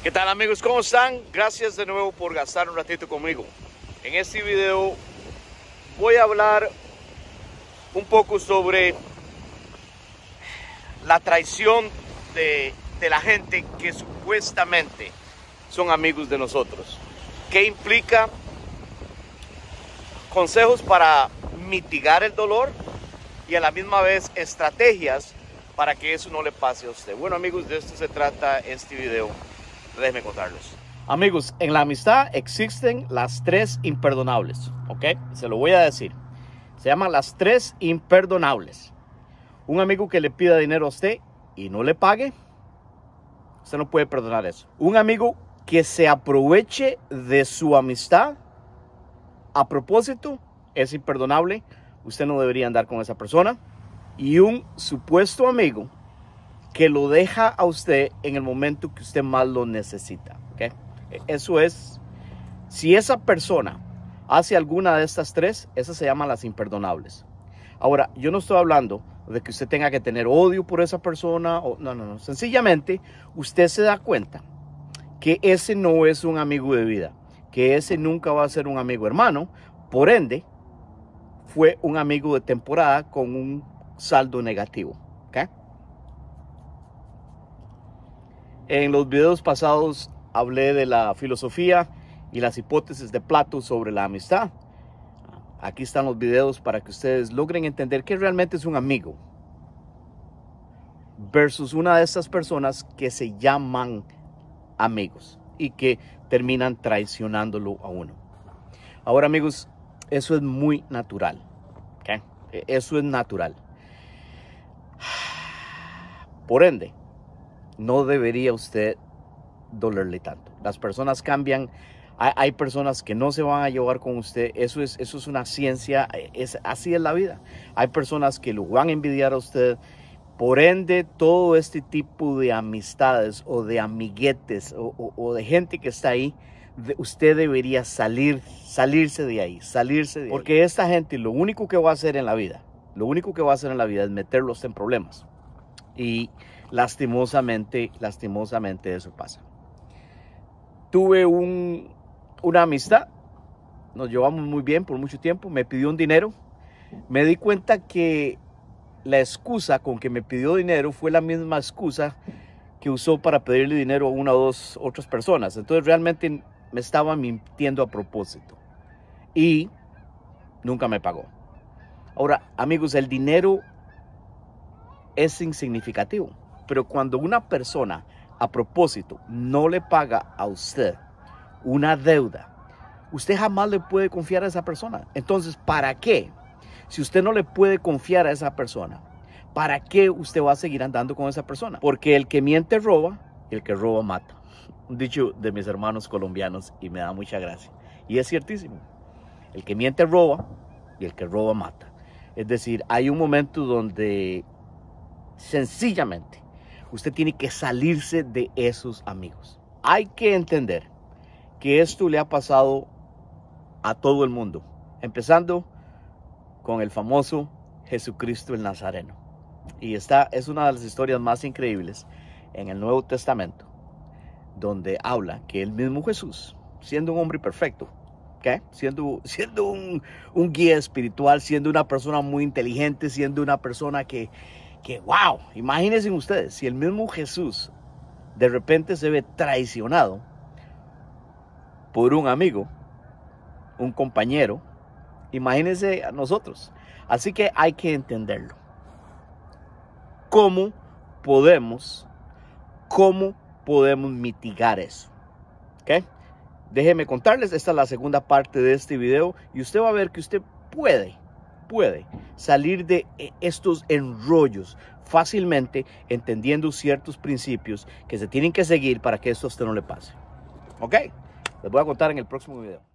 ¿Qué tal amigos? ¿Cómo están? Gracias de nuevo por gastar un ratito conmigo. En este video voy a hablar un poco sobre la traición de, la gente que supuestamente son amigos de nosotros. ¿Qué implica? Consejos para mitigar el dolor y a la misma vez estrategias para que eso no le pase a usted. Bueno amigos, de esto se trata este video déjenme contarlos Amigos, en la amistad existen las tres imperdonables, ¿ok? Se lo voy a decir. Se llaman las tres imperdonables. Un amigo que le pida dinero a usted y no le pague, usted no puede perdonar eso. Un amigo que se aproveche de su amistad a propósito es imperdonable. Usted no debería andar con esa persona. Y un supuesto amigo que lo deja a usted en el momento que usted más lo necesita. Eso es, si esa persona hace alguna de estas tres, esas se llaman las imperdonables. Ahora, yo no estoy hablando de que usted tenga que tener odio por esa persona, o, no, no, no, sencillamente usted se da cuenta que ese no es un amigo de vida, que ese nunca va a ser un amigo hermano, por ende, fue un amigo de temporada con un saldo negativo. En los videos pasados hablé de la filosofía y las hipótesis de Plato sobre la amistad. Aquí están los videos para que ustedes logren entender qué realmente es un amigo versus una de esas personas que se llaman amigos y que terminan traicionándolo a uno. Ahora amigos, eso es muy natural. E-, eso es natural. Por ende, no debería usted dolerle tanto. Las personas cambian, hay, personas que no se van a llevar con usted, eso es, eso es una ciencia, es, así es la vida. Hay personas que lo van a envidiar a usted, por ende todo este tipo de amistades o de amiguetes o, de gente que está ahí, usted debería salir, salirse de ahí, salirse de Porque esta gente lo único que va a hacer en la vida, lo único que va a hacer en la vida es meterlos en problemas. Y lastimosamente, lastimosamente eso pasa. Tuve una amistad, nos llevamos muy bien por mucho tiempo, me pidió un dinero, me di cuenta que la excusa con que me pidió dinero fue la misma excusa que usó para pedirle dinero a una o dos otras personas. Entonces realmente me estaba mintiendo a propósito y nunca me pagó. Ahora, amigos, el dinero es insignificativo. Pero cuando una persona a propósito no le paga a usted una deuda, usted jamás le puede confiar a esa persona. Entonces, ¿para qué? Si usted no le puede confiar a esa persona, ¿para qué usted va a seguir andando con esa persona? Porque el que miente roba, el que roba mata. Un dicho de mis hermanos colombianos y me da mucha gracia. Y es ciertísimo. El que miente roba y el que roba mata. Es decir, hay un momento donde Sencillamente, usted tiene que salirse de esos amigos. Hay que entender que esto le ha pasado a todo el mundo, empezando con el famoso Jesucristo el Nazareno. Y esta es una de las historias más increíbles en el Nuevo Testamento, donde habla que el mismo Jesús, siendo un hombre perfecto, que siendo, siendo un guía espiritual, siendo una persona muy inteligente, siendo una persona que, que wow, imagínense ustedes, si el mismo Jesús de repente se ve traicionado por un amigo, un compañero, imagínense a nosotros. Así que hay que entenderlo. ¿Cómo podemos, cómo podemos mitigar eso? Déjenme contarles, esta es la segunda parte de este video y usted va a ver que usted puede puede salir de e-, estos enrollos fácilmente entendiendo ciertos principios que se tienen que seguir para que esto usted no le pase. ¿Ok? Les voy a contar en el próximo video.